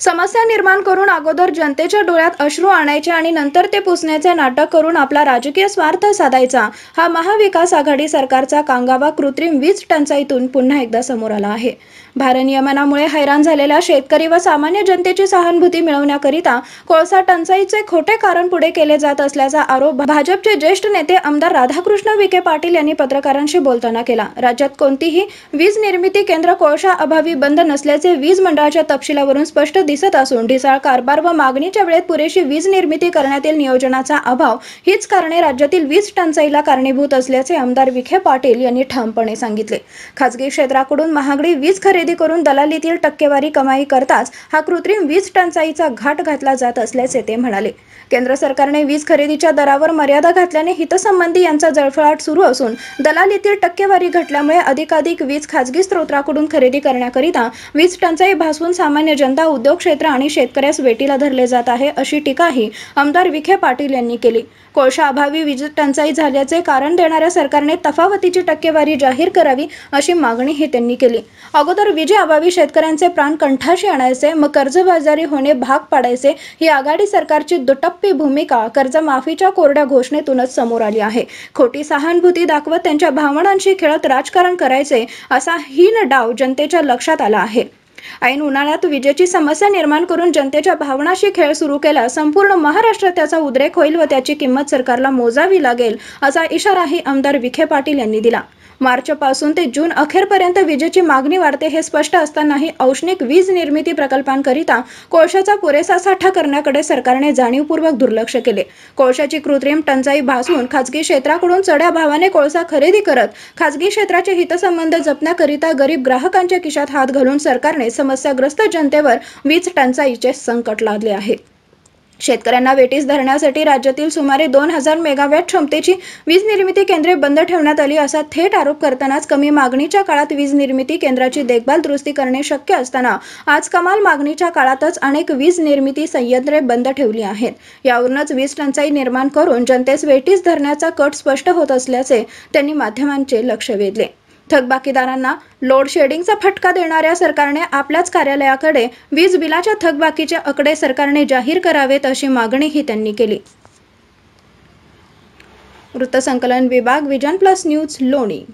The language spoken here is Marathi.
समस्या निर्माण करून अगोदर जनतेच्या डोळ्यात अश्रू आणायचे आणि नंतर ते पुसण्याचे नाटक करून आपला राजकीय स्वार्थ साधायचा हा महाविकास आघाडी सरकारचा कांगावा कृत्रिम वीज टंचाईतून पुन्हा एकदा समोर आला आहे भारनियमनामुळे हैराण झालेल्या शेतकरी व सामान्य जनतेची सहानुभूती मिळवण्याकरिता कोळसा टंचाईचे खोटे कारण पुढे केले जात असल्याचा आरोप भाजपचे ज्येष्ठ नेते आमदार राधाकृष्ण विखे पाटील यांनी पत्रकारांशी बोलताना केला राज्यात कोणतीही वीज निर्मिती केंद्र कोळशा अभावी बंद नसल्याचे वीज मंडळाच्या तपशिलावरून स्पष्ट स्पष्ट दिसत असून ढिसाळ कारभार व मागणीच्या वेळेत पुरेशी वीज निर्मिती करण्यातील नियोजनाचा अभाव हीच कारणे राज्यातील वीज टंचाईला कारणीभूत असल्याचे आमदार विखे पाटील यांनी ठामपणे सांगितले खासगी क्षेत्राकडून महागडी वीज खरेदी करून दलालीतील टक्केवारी कमाई करताच हा कृत्रिम वीज टंचाईचा घाट घातला जात असल्याचे ते म्हणाले केंद्र सरकारने वीज खरेदीच्या दरावर मर्यादा घातल्याने हितसंबंधी यांचा जळफळाट सुरू असून दलालीतील टक्केवारी घटल्यामुळे अधिकाधिक वीज खाजगी स्त्रोत्राकडून खरेदी करण्याकरिता वीज टंचाई भासवून सामान्य जनता उद्योग क्षेत्र आणि शेतकऱ्यास वेटीला धरले जात आहे अशी टीकाही आमदार विखे पाटील यांनी केली कोळशा अभावी वीज टंचाई झाल्याचे कारण देणाऱ्या सरकारने तफावतीची टक्केवारी जाहीर करावी अशी मागणीही त्यांनी केली अगोदर विजेअभावी शेतकऱ्यांचे प्राण कंठाशी आणायचे मग कर्जबाजारी होणे भाग पाडायचे ही आघाडी सरकारची दुटप्पी भूमिका कर्जमाफीच्या कोरड्या घोषणेतूनच समोर आली आहे खोटी सहानुभूती दाखवत त्यांच्या भावनांशी खेळत राजकारण करायचे असा हीन डाव जनतेच्या लक्षात आला आहे ऐन उन्हाळ्यात विजेची समस्या निर्माण करून जनतेच्या भावनाशी खेळ सुरू केला संपूर्ण महाराष्ट्रात त्याचा उद्रेक होईल व त्याची किंमत सरकारला मोजावी लागेल असा इशाराही आमदार विखे पाटील यांनी दिला मार्चपासून ते जून अखेरपर्यंत विजेची मागणी वाढते हे स्पष्ट असतानाही औष्णिक वीज निर्मिती प्रकल्पांकरिता कोळशाचा पुरेसा साठा करण्याकडे सरकारने जाणीवपूर्वक दुर्लक्ष केले कोळशाची कृत्रिम टंचाई भासून खाजगी क्षेत्राकडून चढ्या भावाने कोळसा खरेदी करत खाजगी क्षेत्राचे हितसंबंध जपण्याकरिता गरीब ग्राहकांच्या किशात हात घालून सरकारने समस्याग्रस्त जनतेवर वीज टंचाईचे संकट लादले आहे शेतकऱ्यांना वेटीस धरण्यासाठी राज्यातील सुमारे दोन हजार मेगावॅट क्षमतेची वीज निर्मिती केंद्रे बंद ठेवण्यात आली असा थेट आरोप करतानाच कमी मागणीच्या काळात वीज निर्मिती केंद्राची देखभाल दुरुस्ती करणे शक्य असताना आज कमाल मागणीच्या काळातच अनेक वीज निर्मिती संयंत्रे बंद ठेवली आहेत यावरूनच वीज टंचाई निर्माण करून जनतेस वेटीस धरण्याचा कट स्पष्ट होत असल्याचे त्यांनी माध्यमांचे लक्ष वेधले थकबाकीदारांना लोड शेडिंगचा फटका देणाऱ्या सरकारने आपल्याच कार्यालयाकडे वीज बिलाच्या थकबाकीचे आकडे सरकारने जाहीर करावेत अशी मागणीही त्यांनी केली वृत्तसंकलन विभाग विजन प्लस न्यूज लोणी